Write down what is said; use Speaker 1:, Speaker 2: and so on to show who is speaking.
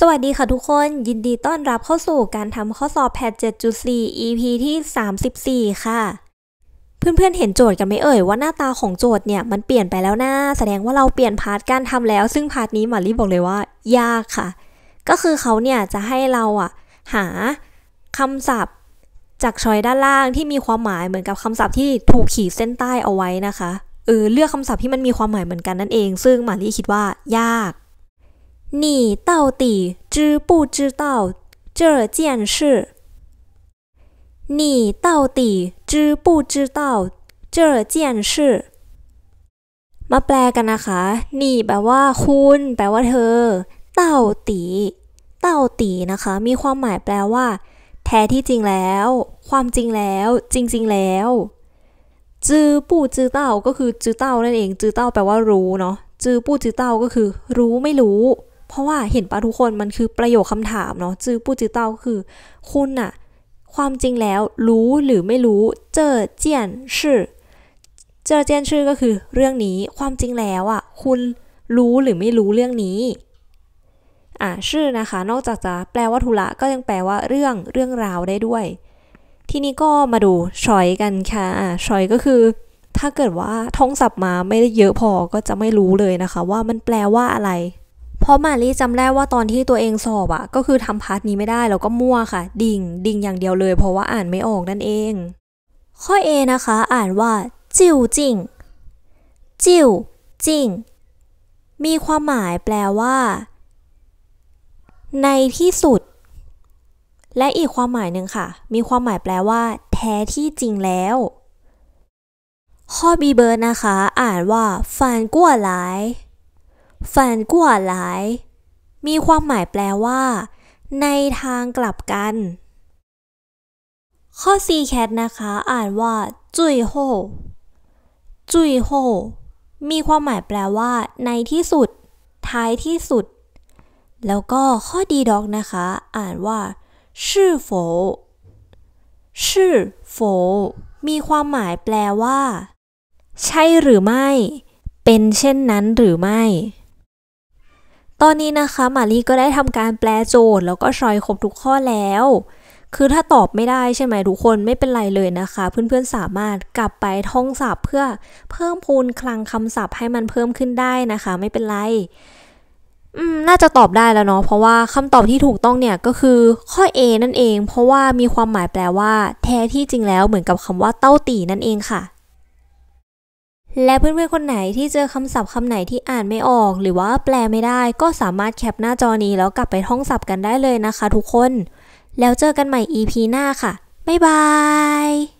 Speaker 1: สวัสดีค่ะทุกคนยินดีต้อนรับเข้าสู่การทำข้อสอบแพท 7.4 EP ที่ 34 ค่ะ เพื่อนๆเห็นโจทย์กันไหมเอ่ยว่าหน้าตาของโจทย์เนี่ยมันเปลี่ยนไปแล้วนะแสดงว่าเราเปลี่ยนพาร์ทการทำแล้ว ซึ่งพาร์ทนี้มารีบอกเลยว่ายากค่ะ ก็คือเขาเนี่ยจะให้เราอ่ะ หาคำศัพท์จากชอยด้านล่างที่มีความหมายเหมือนกับคำศัพท์ที่ถูกขีดเส้นใต้เอาไว้นะคะเออเลือกคำศัพท์ที่มันมีความหมายเหมือนกันนั่นเอง ซึ่งมารีคิดว่ายาก你到底知不知道这件事？你到底知不知道这件事？มาแปลกันนะคะ นี่แปลว่าคุณแปลว่าเธอเต้าตีเต้าตีนะคะ มีความหมายแปลว่า แท้ที่จริงแล้ว ความจริงแล้วจริงๆแล้วจือปู้จือเต้าก็คือจือเต้านั่นเองจือเต้าแปลว่ารู้เนาะจือปู้จือเต้าก็คือรู้ไม่รู้เพราะว่าเห็นปะทุกคนมันคือประโยคคำถามเนาะ จื้อปู้จื้อเต้าคือคุณอะความจริงแล้ว รู้หรือไม่รู้เจอเจียนชื่อเจอเจียนชื่อ ก็คือเรื่องนี้ ความจริงแล้วอะคุณรู้หรือไม่รู้เรื่องนี้อ่ะชื่อนะคะ นอกจากจะแปลว่าธุระก็ยังแปลว่าเรื่องเรื่องราวได้ด้วย ทีนี้ก็มาดูชอยกันค่ะอ่ะชอยก็คือ ถ้าเกิดว่าท่องศัพท์มาไม่ได้เยอะพอก็จะไม่รู้เลยนะคะ ว่ามันแปลว่าอะไรพราะมารีจำได้ว่าตอนที่ตัวเองสอบอะก็คือทำพาร์ทนี้ไม่ได้แล้วก็มั่วค่ะ ดิ่งดิ่งอย่างเดียวเลยเพราะว่าอ่านไม่ออกนั่นเองข้อ A นะคะ อ่านว่าจิวจิงจิวจิงมีความหมายแปลว่า ในที่สุด และอีกความหมายหนึ่งค่ะ มีความหมายแปลว่า แท้ที่จริงแล้ว ข้อ B เบิร์ดนะคะอ่านว่าฟานกั้วหลายฝันกว่าหลาย มีความหมายแปลว่า ในทางกลับกัน ข้อ C แคทนะคะ อ่านว่า จุยโฮจุยโฮมีความหมายแปลว่า ในที่สุด ท้ายที่สุด แล้วก็ข้อดีด็อกนะคะ อ่านว่าชื่อโฟชื่อโฟมีความหมายแปลว่า ใช่หรือไม่ เป็นเช่นนั้นหรือไม่ตอนนี้นะคะมารีก็ได้ทำการแปลโจทย์ แล้วก็ชอยครบทุกข้อแล้ว คือถ้าตอบไม่ได้ใช่ไหมทุกคนไม่เป็นไรเลยนะคะ เพื่อนๆสามารถกลับไปท่องศัพท์ เพื่อเพิ่มพูน คลังคำศัพท์ให้มันเพิ่มขึ้นได้นะคะ ไม่เป็นไรน่าจะตอบได้แล้วเนาะเพราะว่าคำตอบที่ถูกต้องเนี่ย ก็คือข้อ A นั่นเอง เพราะว่ามีความหมายแปลว่า แท้ที่จริงแล้วเหมือนกับคำว่าเต้าตีนั่นเองค่ะและเพื่อนๆ คนไหนที่เจอคำศัพท์คำไหนที่อ่านไม่ออก หรือว่าแปลไม่ได้ก็สามารถแคปหน้าจอนี้แล้วกลับไปท่องศัพท์กันได้เลยนะคะทุกคน แล้วเจอกันใหม่ EP หน้าค่ะ บ๊ายบาย